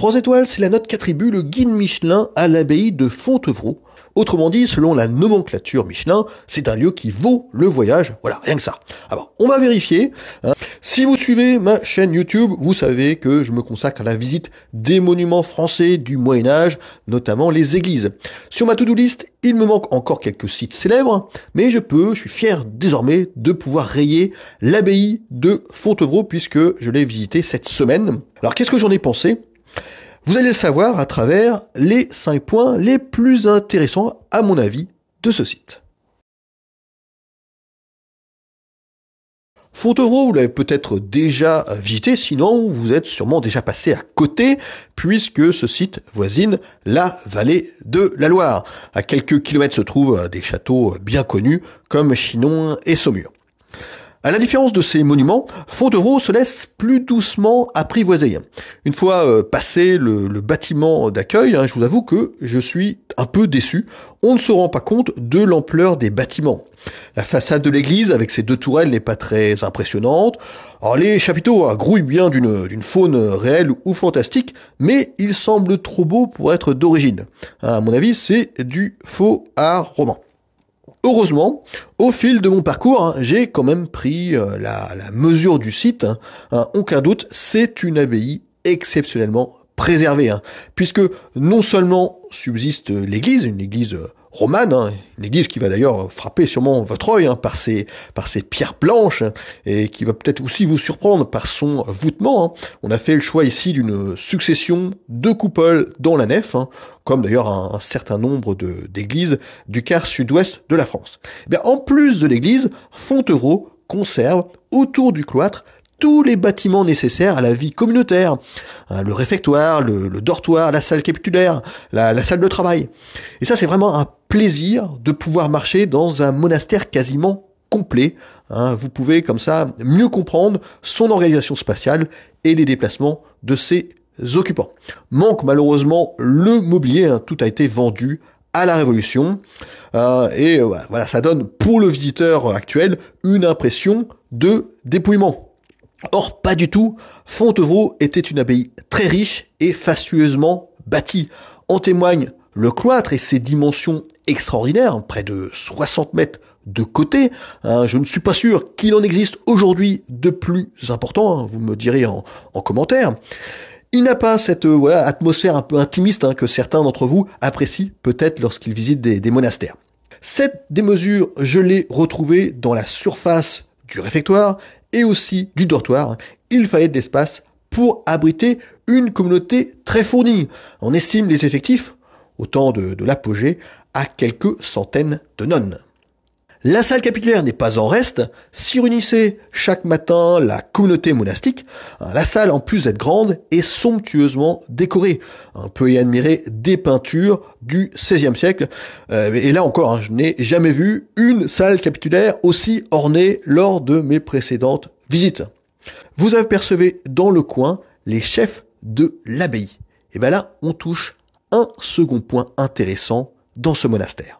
Trois étoiles, c'est la note qu'attribue le guide Michelin à l'abbaye de Fontevraud. Autrement dit, selon la nomenclature Michelin, c'est un lieu qui vaut le voyage. Voilà, rien que ça. Alors, ah on va vérifier. Hein. Si vous suivez ma chaîne YouTube, vous savez que je me consacre à la visite des monuments français du Moyen Âge, notamment les églises. Sur ma to-do list, il me manque encore quelques sites célèbres, mais je peux, je suis fier désormais de pouvoir rayer l'abbaye de Fontevraud puisque je l'ai visité cette semaine. Alors, qu'est-ce que j'en ai pensé vous allez le savoir à travers les 5 points les plus intéressants, à mon avis, de ce site. Fontevraud, vous l'avez peut-être déjà visité, sinon vous êtes sûrement déjà passé à côté, puisque ce site voisine la vallée de la Loire. À quelques kilomètres se trouvent des châteaux bien connus comme Chinon et Saumur. À la différence de ces monuments, Fontevraud se laisse plus doucement apprivoiser. Une fois euh, passé le, bâtiment d'accueil, hein, je vous avoue que je suis un peu déçu. On ne se rend pas compte de l'ampleur des bâtiments. La façade de l'église, avec ses deux tourelles, n'est pas très impressionnante. les chapiteaux grouillent bien d'une faune réelle ou fantastique, mais ils semblent trop beaux pour être d'origine. À mon avis, c'est du faux art roman. Heureusement, au fil de mon parcours, hein, j'ai quand même pris euh, la, mesure du site. Hein. Euh, aucun doute, c'est une abbaye exceptionnellement préservée, hein, puisque non seulement subsiste l'église, une église euh, romane, hein, une église qui va d'ailleurs frapper sûrement votre œil hein, par, ses, par pierres blanches hein, et qui va peut-être aussi vous surprendre par son voûtement. On a fait le choix ici d'une succession de coupoles dans la nef, comme d'ailleurs un, certain nombre d'églises du quart sud-ouest de la France. Eh en plus de l'église, Fontevraud conserve autour du cloître tous les bâtiments nécessaires à la vie communautaire. Euh, le réfectoire, le, dortoir, la salle capitulaire, la, salle de travail. Et ça, c'est vraiment un plaisir de pouvoir marcher dans un monastère quasiment complet. Hein, vous pouvez comme ça mieux comprendre son organisation spatiale et les déplacements de ses occupants. Manque malheureusement le mobilier, hein, tout a été vendu à la Révolution. Euh, et euh, voilà, ça donne pour le visiteur actuel une impression de dépouillement. Or, pas du tout, Fontevraud était une abbaye très riche et fastueusement bâtie. En témoigne le cloître et ses dimensions extraordinaires, près de 60 mètres de côté. Hein, je ne suis pas sûr qu'il en existe aujourd'hui de plus important, hein, vous me direz en, commentaire. Il n'a pas cette euh, atmosphère un peu intimiste hein, que certains d'entre vous apprécient peut-être lorsqu'ils visitent des monastères. Cette démesure, je l'ai retrouvée dans la surface du réfectoire et aussi du dortoir, il fallait de l'espace pour abriter une communauté très fournie. On estime les effectifs, au temps de, de l'apogée, à quelques centaines de nonnes. La salle capitulaire n'est pas en reste. S'y réunissait chaque matin la communauté monastique. Hein, la salle, en plus d'être grande, est somptueusement décorée. On peut y admirer des peintures du XVIe siècle. Euh, et là encore, hein, je n'ai jamais vu une salle capitulaire aussi ornée lors de mes précédentes visites. Vous apercevez dans le coin les chefs de l'abbaye. Et bien là, on touche un second point intéressant dans ce monastère.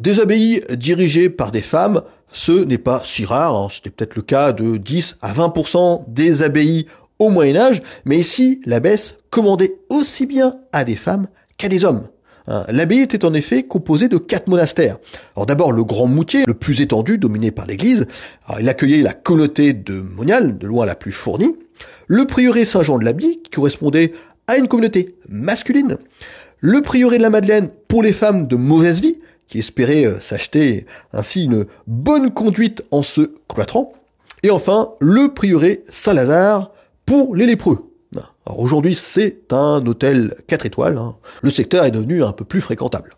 Des abbayes dirigées par des femmes, ce n'est pas si rare, hein. c'était peut-être le cas de 10 à 20% des abbayes au Moyen Âge, mais ici l'abbesse commandait aussi bien à des femmes qu'à des hommes. Hein. L'abbaye était en effet composée de quatre monastères. Alors d'abord le Grand Moutier, le plus étendu, dominé par l'Église. il accueillait la communauté de Monial, de loin la plus fournie. Le prieuré Saint-Jean de l'Abbaye, qui correspondait à une communauté masculine. Le prieuré de la Madeleine pour les femmes de mauvaise vie, qui espérait euh, s'acheter ainsi une bonne conduite en se cloîtrant, et enfin le prieuré Saint-Lazare pour les lépreux. Alors aujourd'hui, c'est un hôtel 4 étoiles. Hein. Le secteur est devenu un peu plus fréquentable.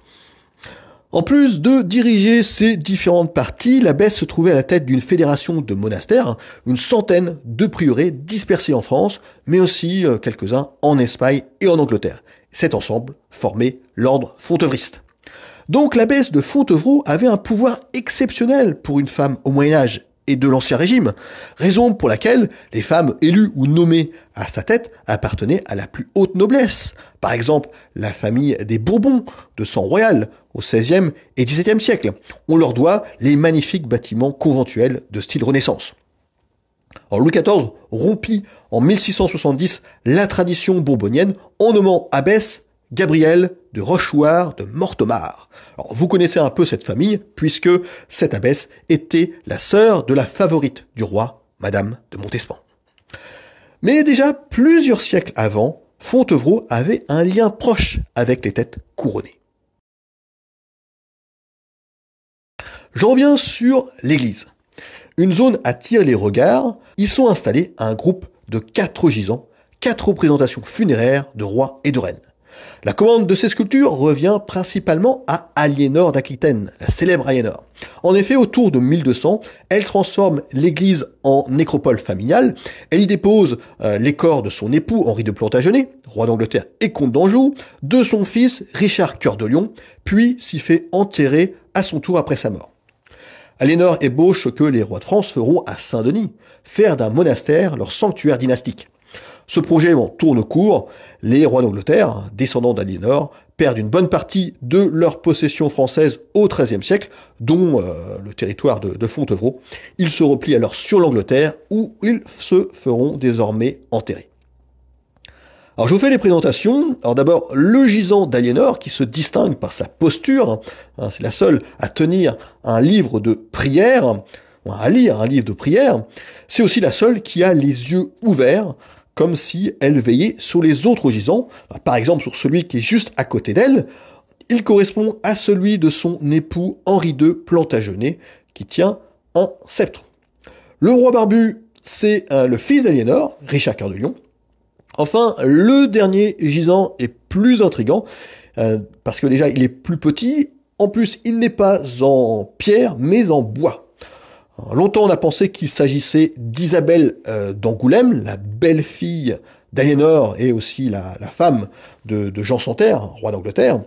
En plus de diriger ces différentes parties, la baisse se trouvait à la tête d'une fédération de monastères, une centaine de prieurés dispersés en France, mais aussi euh, quelques-uns en Espagne et en Angleterre. Cet ensemble formait l'ordre fontevriste. Donc l'abbesse de Fontevraud avait un pouvoir exceptionnel pour une femme au Moyen Âge et de l'Ancien Régime, raison pour laquelle les femmes élues ou nommées à sa tête appartenaient à la plus haute noblesse, par exemple la famille des Bourbons de sang royal au XVIe et XVIIe siècle. On leur doit les magnifiques bâtiments conventuels de style Renaissance. Alors Louis XIV rompit en 1670 la tradition bourbonienne en nommant abbesse Gabriel de Rochouard de Mortemart. vous connaissez un peu cette famille, puisque cette abbesse était la sœur de la favorite du roi, Madame de Montespan. Mais déjà plusieurs siècles avant, Fontevraud avait un lien proche avec les têtes couronnées. J'en viens sur l'église. Une zone attire les regards, y sont installés un groupe de quatre gisants, quatre représentations funéraires de rois et de reines. La commande de ces sculptures revient principalement à Aliénor d'Aquitaine, la célèbre Aliénor. En effet, autour de 1200, elle transforme l'église en nécropole familiale, elle y dépose euh, les corps de son époux Henri de Plantagenet, roi d'Angleterre et comte d'Anjou, de son fils Richard Cœur de Lion, puis s'y fait enterrer à son tour après sa mort. Aliénor ébauche que les rois de France feront à Saint-Denis, faire d'un monastère leur sanctuaire dynastique. Ce projet en tourne court. Les rois d'Angleterre, descendants d'Aliénor, perdent une bonne partie de leurs possessions françaises au XIIIe siècle, dont euh, le territoire de, Fontevraud. Ils se replient alors sur l'Angleterre, où ils se feront désormais enterrer. Alors je vous fais les présentations. Alors d'abord le gisant d'Aliénor qui se distingue par sa posture. Hein, c'est la seule à tenir un livre de prière, à lire un livre de prière. C'est aussi la seule qui a les yeux ouverts comme si elle veillait sur les autres gisants, bah, par exemple sur celui qui est juste à côté d'elle. Il correspond à celui de son époux Henri II Plantagenet, qui tient un sceptre. Le roi barbu, c'est euh, le fils d'Aliénor, Richard Cœur de Lion. Enfin, le dernier gisant est plus intrigant, euh, parce que déjà il est plus petit, en plus il n'est pas en pierre, mais en bois. Longtemps, on a pensé qu'il s'agissait d'Isabelle euh, d'Angoulême, la belle-fille d'Aliénor et aussi la, femme de, Jean Santerre, roi d'Angleterre.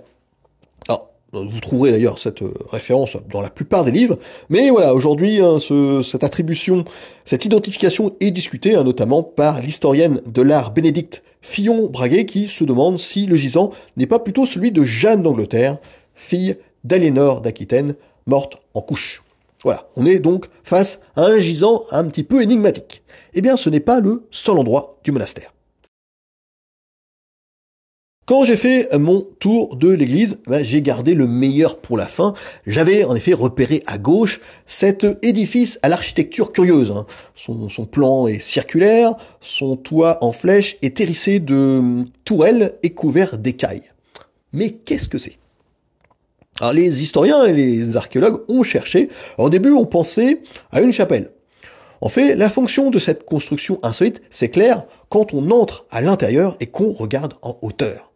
Vous trouverez d'ailleurs cette euh, référence dans la plupart des livres, mais voilà, aujourd'hui, hein, cette attribution, cette identification est discutée, hein, notamment par l'historienne de l'art Bénédicte Fillon-Braguet, qui se demande si le gisant n'est pas plutôt celui de Jeanne d'Angleterre, fille d'Aliénor d'Aquitaine, morte en couche. Voilà, on est donc face à un gisant un petit peu énigmatique. Eh bien, ce n'est pas le seul endroit du monastère. Quand j'ai fait mon tour de l'église, ben, j'ai gardé le meilleur pour la fin. J'avais en effet repéré à gauche cet édifice à l'architecture curieuse. Hein. Son, son, plan est circulaire, son toit en flèche est hérissé de tourelles et couvert d'écailles. Mais qu'est-ce que c'est alors ah, les historiens et les archéologues ont cherché. En au début, on pensait à une chapelle. En fait, la fonction de cette construction insolite, c'est clair quand on entre à l'intérieur et qu'on regarde en hauteur.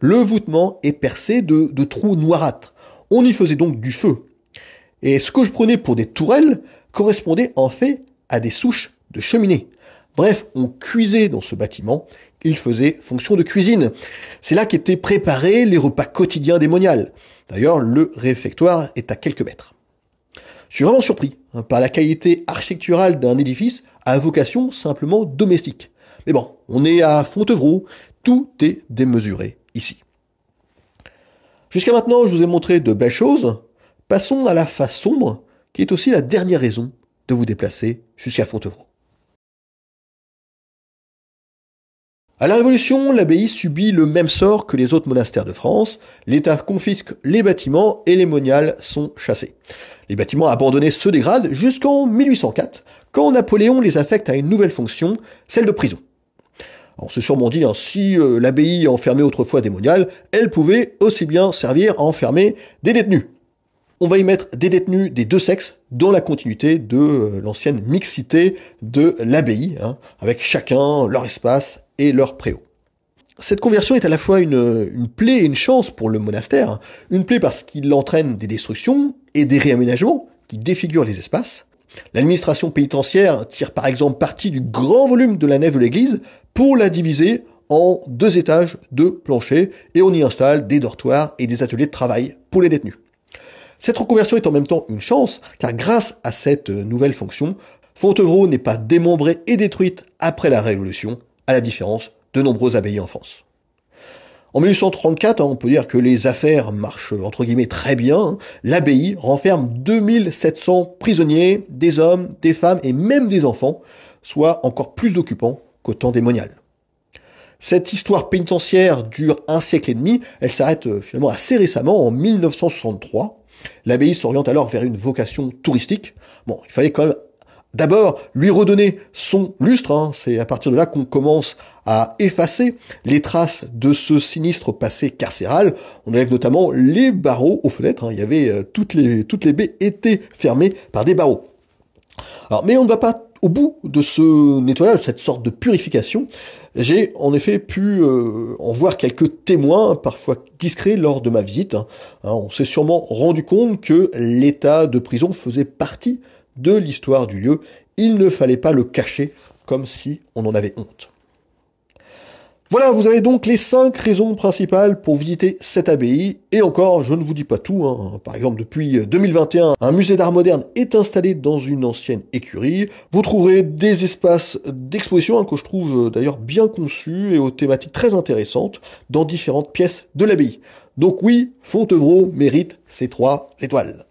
Le voûtement est percé de, de trous noirâtres. On y faisait donc du feu. Et ce que je prenais pour des tourelles correspondait en fait à des souches de cheminées. Bref, on cuisait dans ce bâtiment il faisait fonction de cuisine. C'est là qu'étaient préparés les repas quotidiens démoniales. D'ailleurs, le réfectoire est à quelques mètres. Je suis vraiment surpris hein, par la qualité architecturale d'un édifice à vocation simplement domestique. Mais bon, on est à Fontevraud, tout est démesuré ici. Jusqu'à maintenant, je vous ai montré de belles choses. Passons à la face sombre, qui est aussi la dernière raison de vous déplacer jusqu'à Fontevraud. À la Révolution, l'abbaye subit le même sort que les autres monastères de France. L'État confisque les bâtiments et les moniales sont chassés. Les bâtiments abandonnés se dégradent jusqu'en 1804, quand Napoléon les affecte à une nouvelle fonction, celle de prison. On se sûrement dit, si euh, l'abbaye enfermait autrefois des moniales, elle pouvait aussi bien servir à enfermer des détenus on va y mettre des détenus des deux sexes dans la continuité de euh, l'ancienne mixité de l'abbaye, hein, avec chacun leur espace et leur préau. Cette conversion est à la fois une, plaie et une chance pour le monastère, hein. une plaie parce qu'il entraîne des destructions et des réaménagements qui défigurent les espaces. L'administration pénitentiaire tire par exemple parti du grand volume de la nef de l'église pour la diviser en deux étages de plancher et on y installe des dortoirs et des ateliers de travail pour les détenus. Cette reconversion est en même temps une chance, car grâce à cette euh, nouvelle fonction, Fontevraud n'est pas démembrée et détruite après la Révolution, à la différence de nombreux abbayes en France. En 1834, hein, on peut dire que les affaires marchent euh, entre guillemets très bien. Hein. L'abbaye renferme 2700 prisonniers, des hommes, des femmes et même des enfants, soit encore plus d'occupants qu'au temps démonial. Cette histoire pénitentiaire dure un siècle et demi, elle s'arrête euh, finalement assez récemment en 1963, L'abbaye s'oriente alors vers une vocation touristique. Bon, il fallait quand même d'abord lui redonner son lustre. Hein. C'est à partir de là qu'on commence à effacer les traces de ce sinistre passé carcéral. On enlève notamment les barreaux aux fenêtres. Hein. Il y avait euh, toutes les toutes les baies étaient fermées par des barreaux. mais on ne va pas au bout de ce nettoyage, cette sorte de purification, j'ai en effet pu euh, en voir quelques témoins, parfois discrets, lors de ma visite. Hein. Hein, on s'est sûrement rendu compte que l'état de prison faisait partie de l'histoire du lieu. Il ne fallait pas le cacher comme si on en avait honte. Voilà, vous avez donc les cinq raisons principales pour visiter cette abbaye. Et encore, je ne vous dis pas tout. Hein. Par exemple, depuis 2021, un musée d'art moderne est installé dans une ancienne écurie. Vous trouverez des espaces d'exposition hein, que je trouve euh, d'ailleurs bien conçus et aux thématiques très intéressantes dans différentes pièces de l'abbaye. Donc oui, Fontevraud mérite ses trois étoiles.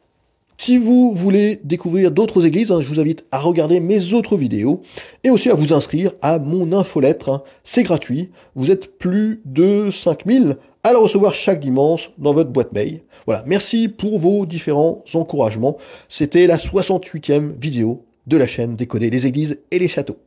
Si vous voulez découvrir d'autres églises, hein, je vous invite à regarder mes autres vidéos et aussi à vous inscrire à mon infolettre. Hein. C'est gratuit. Vous êtes plus de 5000 à la recevoir chaque dimanche dans votre boîte mail. Voilà, merci pour vos différents encouragements. C'était la 68e vidéo de la chaîne Décoder les églises et les châteaux.